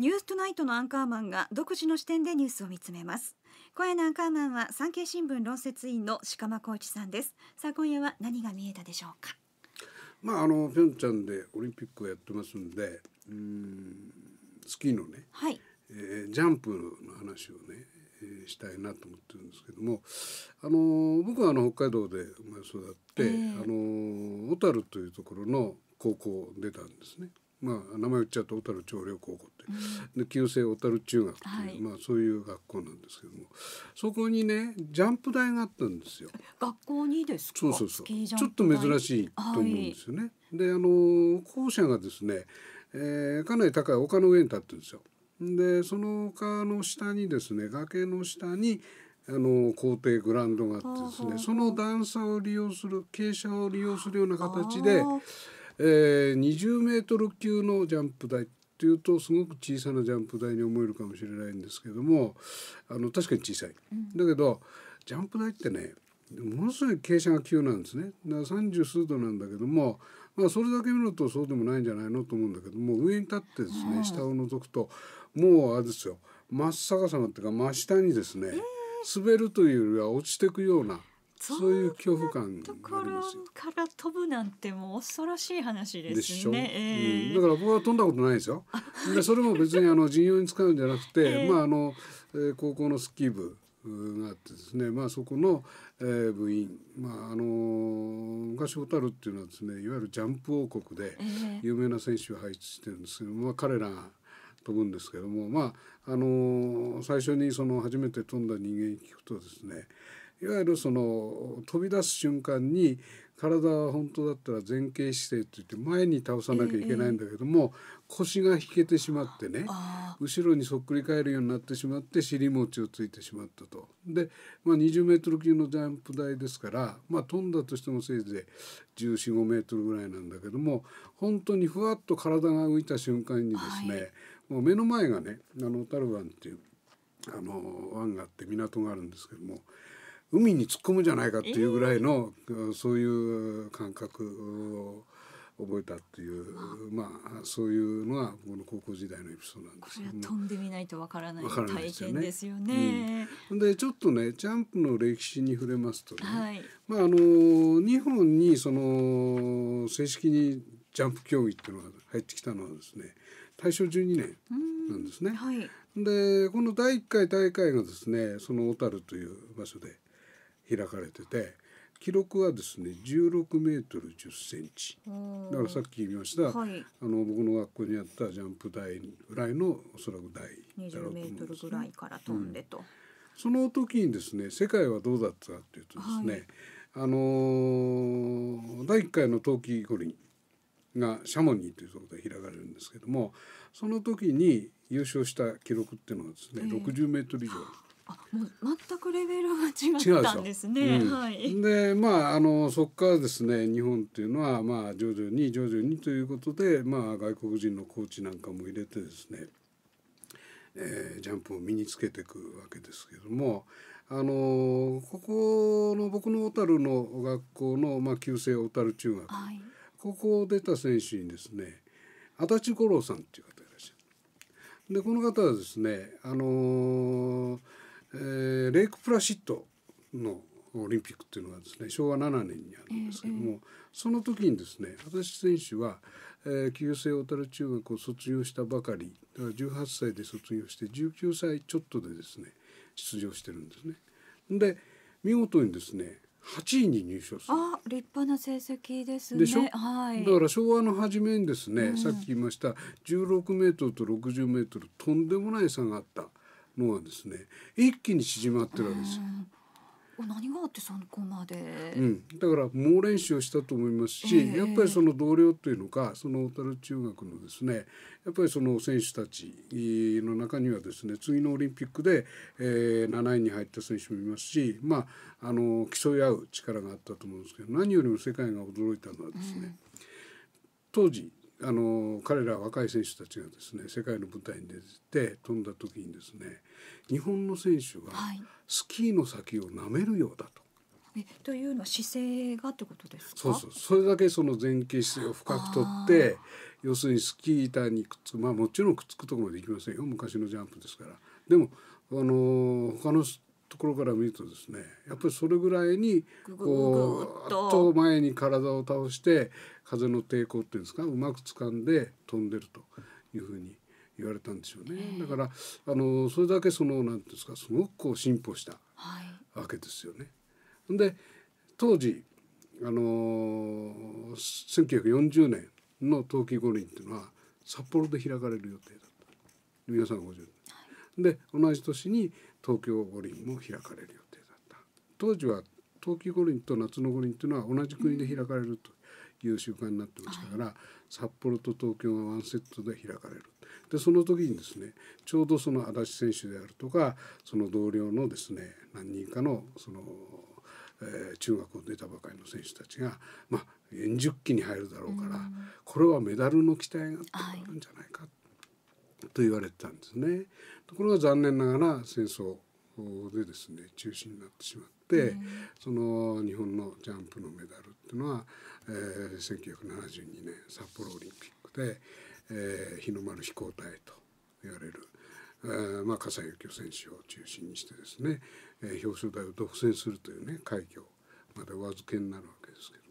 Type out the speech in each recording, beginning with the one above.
ニューストナイトのアンカーマンが独自の視点でニュースを見つめます。今夜のアンカーマンは産経新聞論説委員の鹿間浩一さんです。さあ今夜は何が見えたでしょうか。まああのピョンチャンでオリンピックをやってますんで、うんスキーのね、はい、えー、ジャンプの話をね、えー、したいなと思ってるんですけども、あの僕はあの北海道で生まれ育って、えー、あの小樽というところの高校出たんですね。まあ、名前言っちゃうと小樽長陵高校って、うん、で旧制小樽中学っていう、はい、まあ、そういう学校なんですけどもそこにねジャンプ台があったんですよ。学校にですそうそうそうちょっと珍しいと思うんですよね。はい、であの校舎がですね、えー、かなり高い丘の上に立ってるんですよ。でその丘の下にですね崖の下にあの校庭グラウンドがあってですねその段差を利用する傾斜を利用するような形で。えー、20メートル級のジャンプ台っていうとすごく小さなジャンプ台に思えるかもしれないんですけどもあの確かに小さい。だけどジャンプ台ってねものすごい傾斜が急なんですね。だから30数度なんだけどもまあ、それだけ見るとそうでもないんじゃないのと思うんだけども上に立ってですね下を覗くともうあれですよ真っ逆さまっていうか真下にですね滑るというよりは落ちていくようなそういう恐怖感ところから飛ぶなんてもう恐ろしい話ですね、えーうだから僕は飛んだことないですよでそれも別にあの陣容に使うんじゃなくて、えー、まああの、えー、高校のスキー部があってですね、まあ、そこの、えー、部員、まああの昔小樽っていうのはですねいわゆるジャンプ王国で有名な選手を配置してるんですけど、えー、まあ、彼らが飛ぶんですけども、まああの最初にその初めて飛んだ人間に聞くとですねいわゆるその飛び出す瞬間に体は本当だったら前傾姿勢といって前に倒さなきゃいけないんだけども、腰が引けてしまってね後ろにそっくり返るようになってしまって尻餅をついてしまったと。で、まあ、20メートル級のジャンプ台ですから、まあ、飛んだとしてもせいぜい1 4 5メートルぐらいなんだけども本当にふわっと体が浮いた瞬間にですね、はい、もう目の前がねあのタルバンっていうあの湾があって港があるんですけども。海に突っ込むじゃないかっていうぐらいの、えー、そういう感覚を覚えたっていう、まあそういうのが僕の高校時代のエピソードなんですけど、ね、飛んでみないとわからない体験ですよね。で、ねうん、ちょっとねジャンプの歴史に触れますとね、はい、まああの日本にその正式にジャンプ競技っていうのが入ってきたのはですね大正12年なんですね。はい、でこの第1回大会がですねその小樽という場所で開かれてて記録はですね16メートル10センチだからさっき言いました、はい、あの僕の学校にあったジャンプ台ぐらいのおそらく台だろうと思うんです、ね、20ぐらいから飛んでと、うん、その時にですね世界はどうだったかというとですね、はい、あのー、第1回の冬季五輪がシャモニーというところで開かれるんですけどもその時に優勝した記録っていうのはですね、えー、60メートル以上。あもう全くレベルが違ったんですね。で、うんはい、まああのそこからですね日本っていうのはまあ徐々に徐々にということで、まあ、外国人のコーチなんかも入れてですね、えー、ジャンプを身につけていくわけですけども。あのここの僕の小樽の学校の、まあ、旧制小樽中学、はい、ここを出た選手にですね足立五郎さんっていう方がいらっしゃる。でこの方はですねあのーえー、レイクプラシットのオリンピックっていうのがですね昭和7年にあるんですけども、えー、その時にですね私選手は、えー、旧制小樽中学を卒業したばかりだから18歳で卒業して19歳ちょっとでですね出場してるんですね。で見事にですね8位に入賞するあ立派な成績ですねでしょ、はい、だから昭和の初めにですね、うん、さっき言いました16メートルと60メートルとんでもない差があったのがですね一気に縮まってるわけですよ。何があってそこまで、うん、だから猛練習をしたと思いますし、えー、やっぱりその同僚というのかその小樽中学のですねやっぱりその選手たちの中にはですね次のオリンピックで、えー、7位に入った選手もいますし、まあ、あの競い合う力があったと思うんですけど何よりも世界が驚いたのはですね、うん、当時あの彼ら若い選手たちがですね世界の舞台に出て飛んだ時にですね日本の選手がスキーの先を舐めるようだと。はい、というのは姿勢がってことですそうそうそれだけその前傾姿勢を深くとって要するにスキー板にくっつくまあもちろんくっつくところまでいきませんよ昔のジャンプですからでもあのー、他のところから見るとですねやっぱりそれぐらいにこうっと前に体を倒して風の抵抗っていうんですかうまく掴んで飛んでるというふうに言われたんでしょうね。だからあのそれだけその何てうんですかすごくこう進歩したわけですよね。はい、で当時あの1940年の冬季五輪っていうのは札幌で開かれる予定だった皆さんご存知、で同じ年に東京五輪も開かれる予定だった当時は冬季五輪と夏の五輪っていうのは同じ国で開かれるという習慣になってましたから、はい札幌と東京がワンセットで開かれるでその時にですねちょうどその足立選手であるとかその同僚のですね何人かのその、えー、中学を出たばかりの選手たちが、まあ、円熟期に入るだろうから、うん、これはメダルの期待があるんじゃないか、はい、と言われてたんですね。ところが残念ながら戦争でですね中止になってしまった。、その日本のジャンプのメダルっていうのは、えー、1972年札幌オリンピックで、えー、日の丸飛行隊と言われる。えーまあ、笠井幸選手を中心にしてですね、えー、表彰台を独占するというね快挙までお預けになるわけですけど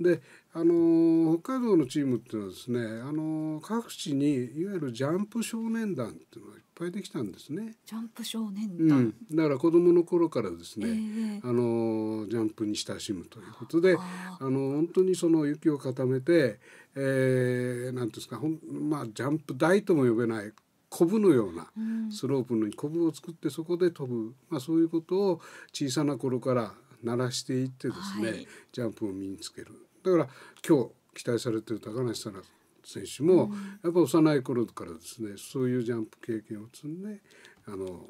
であの北海道のチームっていうのはですねあの各地にいわゆるジャンプ少年団っていうのがいっぱいできたんですね。ジャンプ少年団、うん、だから子どもの頃からですね、えー、あのジャンプに親しむということであの本当にその雪を固めて、えー、なんですかほん、まあ、ジャンプ台とも呼べないコブのようなスロープにコブを作ってそこで飛ぶ、まあ、そういうことを小さな頃から鳴らしていってですね、はい、ジャンプを身につけるだから今日期待されてる高梨沙羅選手も、うん、やっぱ幼い頃からですねそういうジャンプ経験を積んであの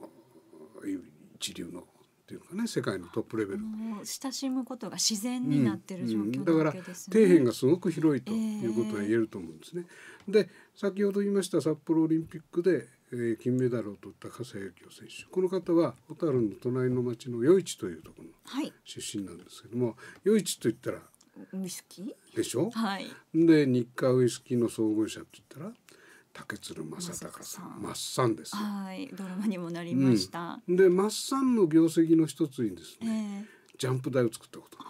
一流のっていうかね世界のトップレベル親しむことが自然になってる状況、だから底辺がすごく広いということが言えると思うんですね。えー、で先ほど言いました札幌オリンピックで、えー、金メダルを取った笠井幸選手この方は小樽の隣の町の余市というところの出身なんですけども、はい、余市といったらウイスキーでしょ、はい、で日課ウイスキーの創業者って言ったら竹鶴正隆さんマッサンですはいドラマにもなりました、うん、でマッサンの業績の一つにですね、えー、ジャンプ台を作ったことが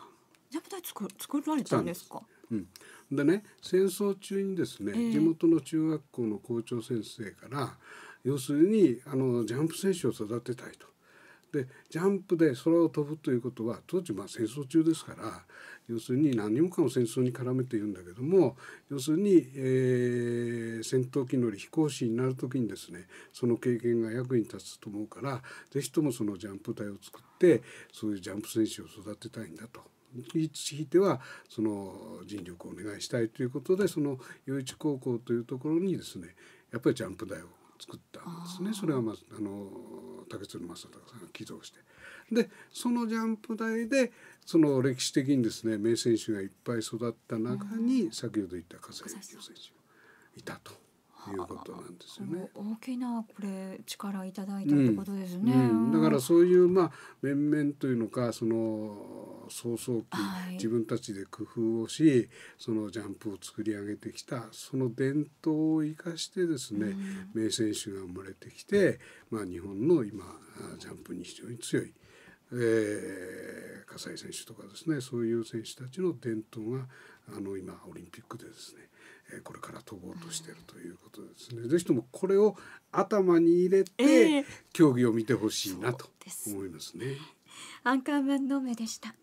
ジャンプ台作作られたんですかうん、でね戦争中にですね、えー、地元の中学校の校長先生から要するにあのジャンプ選手を育てたいとでジャンプで空を飛ぶということは当時まあ戦争中ですから要するに何もかも戦争に絡めて言うんだけども要するに、えー、戦闘機乗り飛行士になる時にですねその経験が役に立つと思うから是非ともそのジャンプ隊を作ってそういうジャンプ選手を育てたいんだと。ひいてはその尽力をお願いしたいということでその余市高校というところにですねやっぱりジャンプ台を作ったんですね。それはまああの竹鶴正隆さんが寄贈してでそのジャンプ台でその歴史的にですね名選手がいっぱい育った中に、先ほど言った笠井選手がいたと。いうことなんですよね。大きなこれ力いただいたってことですね、うんうん、だからそういうまあ面々というのかその早々期、はい、自分たちで工夫をしそのジャンプを作り上げてきたその伝統を生かしてですね、うん、名選手が生まれてきて、まあ、日本の今ジャンプに非常に強い。えー、葛西選手とかですねそういう選手たちの伝統があの今オリンピックでですねこれから飛ぼうとしてるということですね。ぜひともこれを頭に入れて、えー、競技を見てほしいなと思いますね。アンカーマンの目でした。